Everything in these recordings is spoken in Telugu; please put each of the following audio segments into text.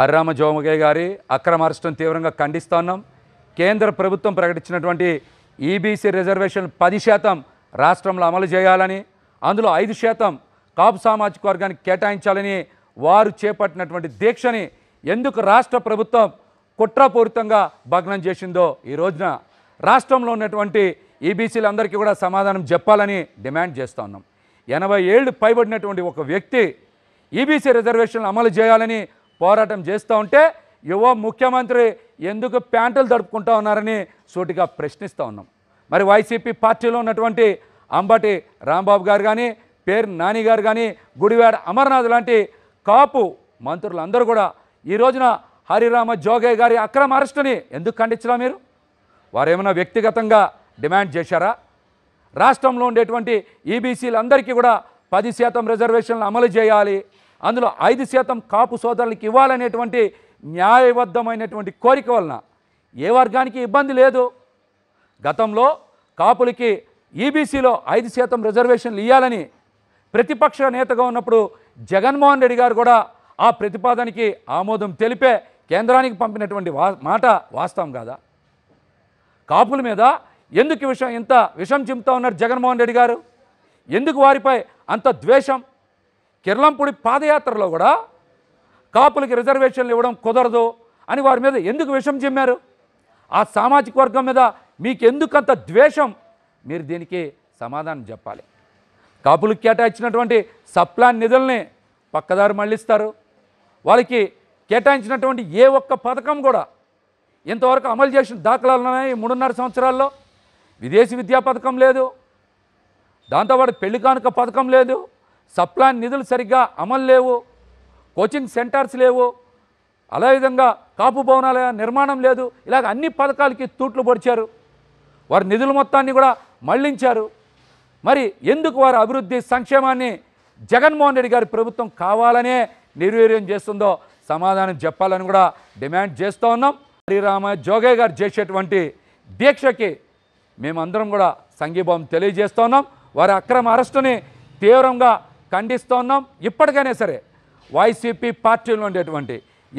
హర్రామ జోమగయ్య గారి అక్రమ అరెస్టును తీవ్రంగా ఖండిస్తున్నాం కేంద్ర ప్రభుత్వం ప్రకటించినటువంటి ఈబీసీ e రిజర్వేషన్ పది శాతం రాష్ట్రంలో అమలు చేయాలని అందులో ఐదు శాతం కాపు సామాజిక వర్గానికి కేటాయించాలని వారు చేపట్టినటువంటి దీక్షని ఎందుకు రాష్ట్ర ప్రభుత్వం కుట్రపూరితంగా భగ్నం చేసిందో ఈ రోజున రాష్ట్రంలో ఉన్నటువంటి ఈబీసీలందరికీ e కూడా సమాధానం చెప్పాలని డిమాండ్ చేస్తూ ఉన్నాం ఎనభై ఏళ్ళు పైబడినటువంటి ఒక వ్యక్తి ఈబీసీ e రిజర్వేషన్లు అమలు చేయాలని పోరాటం చేస్తూ ఉంటే యువ ముఖ్యమంత్రి ఎందుకు ప్యాంటులు దడుపుకుంటా ఉన్నారని సూటిగా ప్రశ్నిస్తూ ఉన్నాం మరి వైసీపీ పార్టీలో ఉన్నటువంటి అంబటి రాంబాబు గారు కానీ పేరు నాని గారు కానీ గుడివాడ అమర్నాథ్ లాంటి కాపు మంత్రులందరూ కూడా ఈ రోజున హరిరామ జోగయ్య గారి అక్రమ అరెస్టుని ఎందుకు ఖండించరా మీరు వారేమైనా వ్యక్తిగతంగా డిమాండ్ చేశారా రాష్ట్రంలో ఉండేటువంటి ఈబీసీలందరికీ e కూడా పది శాతం రిజర్వేషన్లు అమలు చేయాలి అందులో ఐదు శాతం కాపు సోదరులకు ఇవ్వాలనేటువంటి న్యాయబద్ధమైనటువంటి కోరిక వలన ఏ వర్గానికి ఇబ్బంది లేదు గతంలో కాపులకి ఈబీసీలో e ఐదు శాతం రిజర్వేషన్లు ఇవ్వాలని ప్రతిపక్ష నేతగా ఉన్నప్పుడు జగన్మోహన్ రెడ్డి గారు కూడా ఆ ప్రతిపాదనకి ఆమోదం తెలిపే కేంద్రానికి పంపినటువంటి మాట వాస్తవం కాదా కాపుల మీద ఎందుకు విషం ఇంత విషం చింపుతా ఉన్నారు జగన్మోహన్ రెడ్డి గారు ఎందుకు వారిపై అంత ద్వేషం కిర్లంపూడి పాదయాత్రలో కూడా కాపులకి రిజర్వేషన్లు ఇవ్వడం కుదరదు అని వారి మీద ఎందుకు విషం చెమ్మారు ఆ సామాజిక వర్గం మీద మీకు ఎందుకంత ద్వేషం మీరు దీనికి సమాధానం చెప్పాలి కాపులకు కేటాయించినటువంటి సప్లాన్ నిధుల్ని పక్కదారు మళ్ళిస్తారు వాళ్ళకి కేటాయించినటువంటి ఏ ఒక్క పథకం కూడా ఇంతవరకు అమలు చేసిన దాఖలాలు ఉన్నాయి మూడున్నర సంవత్సరాల్లో విదేశీ విద్యా పథకం లేదు దాంతోపాటు పెళ్లి కానుక పథకం లేదు సప్లాన్ నిధులు సరిగ్గా అమలు లేవు కోచింగ్ సెంటర్స్ లేవు అదేవిధంగా కాపు భవనాల నిర్మాణం లేదు ఇలాగ అన్ని పథకాలకి తూట్లు పొడిచారు వారి నిధుల మొత్తాన్ని కూడా మళ్లించారు మరి ఎందుకు వారి అభివృద్ధి సంక్షేమాన్ని జగన్మోహన్ రెడ్డి గారి ప్రభుత్వం కావాలనే నిర్వీర్యం చేస్తుందో సమాధానం చెప్పాలని కూడా డిమాండ్ చేస్తూ ఉన్నాం హరిరామ జోగయ్య గారు చేసేటువంటి దీక్షకి మేమందరం కూడా సంఘీభావం తెలియజేస్తూ ఉన్నాం వారి అక్రమ అరెస్టుని తీవ్రంగా ఖండిస్తున్నాం ఇప్పటికైనా సరే వైసీపీ పార్టీలో ఉండేటువంటి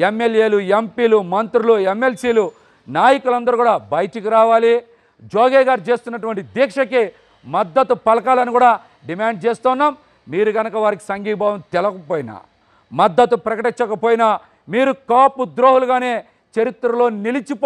ఎమ్మెల్యేలు ఎంపీలు మంత్రులు ఎమ్మెల్సీలు నాయకులందరూ కూడా బయటికి రావాలి జోగే గారు చేస్తున్నటువంటి దీక్షకి మద్దతు పలకాలను కూడా డిమాండ్ చేస్తున్నాం మీరు కనుక వారికి సంఘీభావం తెలకపోయినా మద్దతు ప్రకటించకపోయినా మీరు కాపు ద్రోహులుగానే చరిత్రలో నిలిచిపో